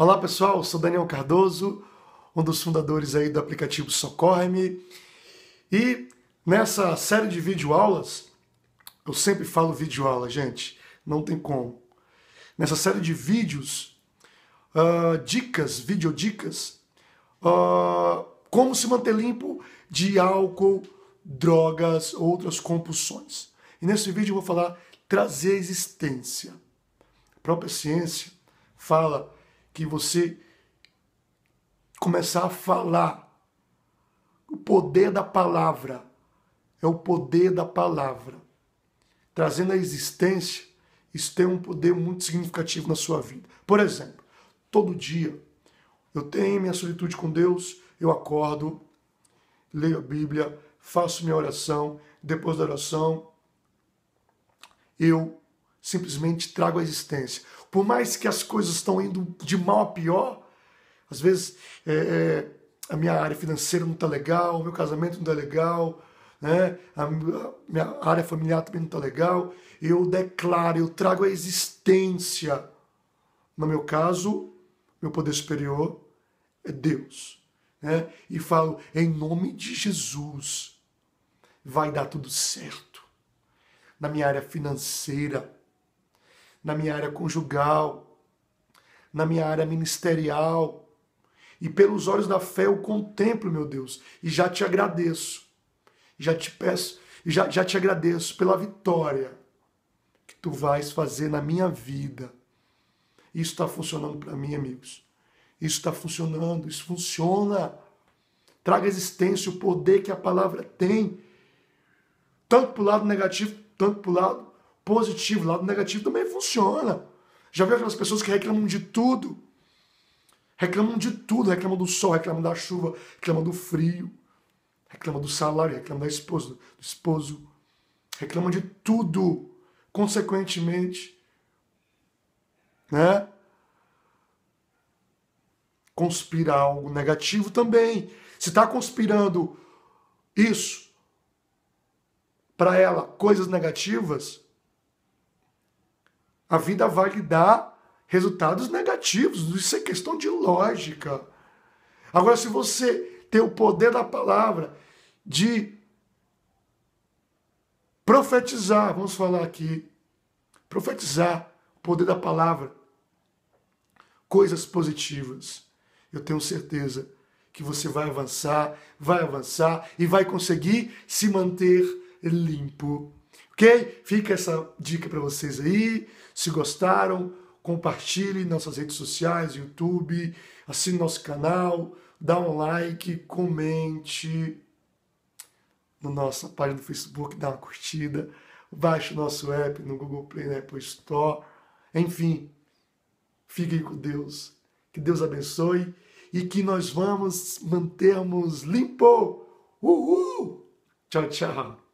Olá pessoal, sou Daniel Cardoso, um dos fundadores aí do aplicativo Socorre-me. E nessa série de videoaulas, eu sempre falo videoaula, gente, não tem como. Nessa série de vídeos, uh, dicas, videodicas, uh, como se manter limpo de álcool, drogas, outras compulsões. E nesse vídeo eu vou falar trazer existência. A própria ciência fala que você começar a falar. O poder da palavra é o poder da palavra. Trazendo a existência, isso tem um poder muito significativo na sua vida. Por exemplo, todo dia eu tenho minha solitude com Deus, eu acordo, leio a Bíblia, faço minha oração, depois da oração eu simplesmente trago a existência. Por mais que as coisas estão indo de mal a pior, às vezes é, é a minha área financeira não está legal, o meu casamento não está legal, né? a minha área familiar também não está legal. Eu declaro, eu trago a existência. No meu caso, meu poder superior é Deus. Né? E falo, em nome de Jesus, vai dar tudo certo. Na minha área financeira, na minha área conjugal, na minha área ministerial. E pelos olhos da fé eu contemplo, meu Deus, e já te agradeço. Já te peço, já, já te agradeço pela vitória que tu vais fazer na minha vida. Isso está funcionando para mim, amigos. Isso está funcionando, isso funciona. Traga à existência o poder que a palavra tem, tanto para o lado negativo, tanto para o lado positivo, lado negativo também funciona. Já viu aquelas pessoas que reclamam de tudo? Reclamam de tudo, reclamam do sol, reclamam da chuva, reclamam do frio, reclamam do salário, reclamam da esposa, do esposo, reclamam de tudo. Consequentemente, né? Conspira algo negativo também. Se está conspirando isso para ela, coisas negativas, a vida vai lhe dar resultados negativos. Isso é questão de lógica. Agora, se você tem o poder da palavra de profetizar, vamos falar aqui, profetizar o poder da palavra, coisas positivas, eu tenho certeza que você vai avançar, vai avançar e vai conseguir se manter limpo Ok? Fica essa dica para vocês aí. Se gostaram, compartilhe nossas redes sociais, YouTube, assine nosso canal, dá um like, comente na nossa página do Facebook, dá uma curtida, baixe o nosso app no Google Play, na Apple Store. Enfim, fiquem com Deus. Que Deus abençoe e que nós vamos mantermos limpo. Uhul! Tchau, tchau.